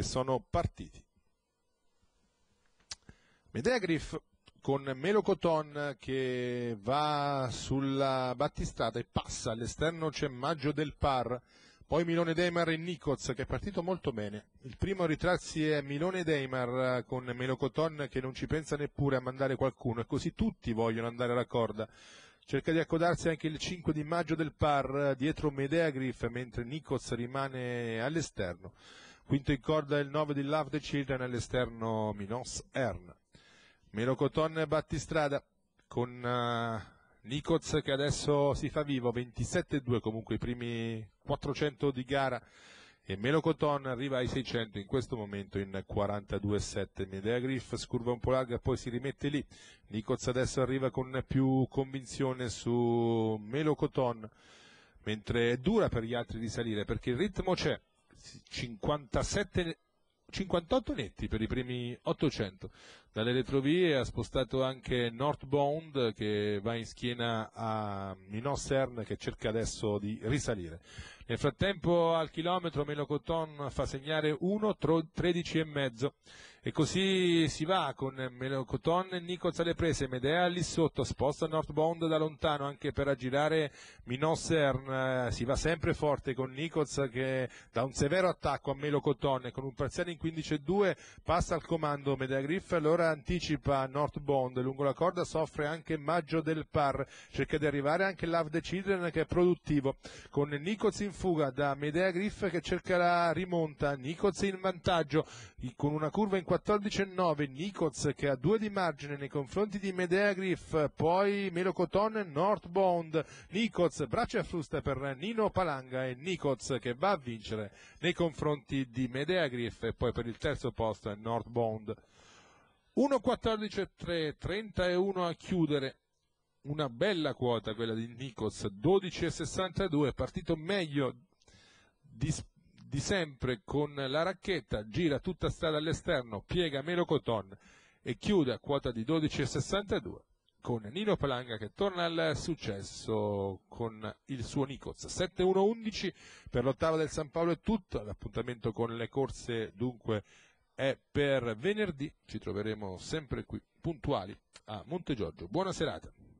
e sono partiti. Medea Griff con Melo Coton che va sulla battistrada e passa, all'esterno c'è Maggio del Par, poi Milone Deimar e Nicoz che è partito molto bene. Il primo a ritrarsi è Milone Deimar eh, con Melocoton che non ci pensa neppure a mandare qualcuno e così tutti vogliono andare alla corda. Cerca di accodarsi anche il 5 di maggio del par eh, dietro Medea Griff mentre Nicoz rimane all'esterno. Quinto in corda il 9 di Love the Children all'esterno Minos Ern. Melocoton e Battistrada con uh, Nicoz che adesso si fa vivo, 27-2 comunque i primi 400 di gara e Melocoton arriva ai 600 in questo momento in 42-7 Medea Griff scurva un po' larga poi si rimette lì Nicoz adesso arriva con più convinzione su Melocoton mentre è dura per gli altri di salire perché il ritmo c'è 57, 58 netti per i primi 800, dalle retrovie, ha spostato anche Northbound che va in schiena a Minot Cern che cerca adesso di risalire. Nel frattempo al chilometro Melocoton fa segnare 1, 13 e mezzo e così si va con Melocoton e Nicoz alle prese, Medea lì sotto, sposta Northbound da lontano anche per aggirare Minot Cern, eh, si va sempre forte con Nicoz che da un severo attacco a Melocoton e con un parziale in 15 e 2, passa al comando Medea Griff, allora allora anticipa Northbond lungo la corda, soffre anche Maggio del Par, cerca di arrivare anche Love the Children che è produttivo, con Nicoz in fuga da Medea Griff che cerca la rimonta, Nicoz in vantaggio con una curva in 14-9, Nicoz che ha due di margine nei confronti di Medea Griff, poi Melocoton Northbound, Nicoz braccia a frusta per Nino Palanga e Nicoz che va a vincere nei confronti di Medea Griff e poi per il terzo posto è Northbound. 1,14,3, 31 a chiudere, una bella quota quella di Nikos, 12,62, partito meglio di, di, sempre con la racchetta, gira tutta strada all'esterno, piega meno Coton e chiude a quota di 12,62 con Nino Palanga che torna al successo con il suo Nikos. 7.1.11 per l'ottava del San Paolo è tutto l'appuntamento con le corse dunque è per venerdì, ci troveremo sempre qui puntuali a Montegiorgio. Buona serata.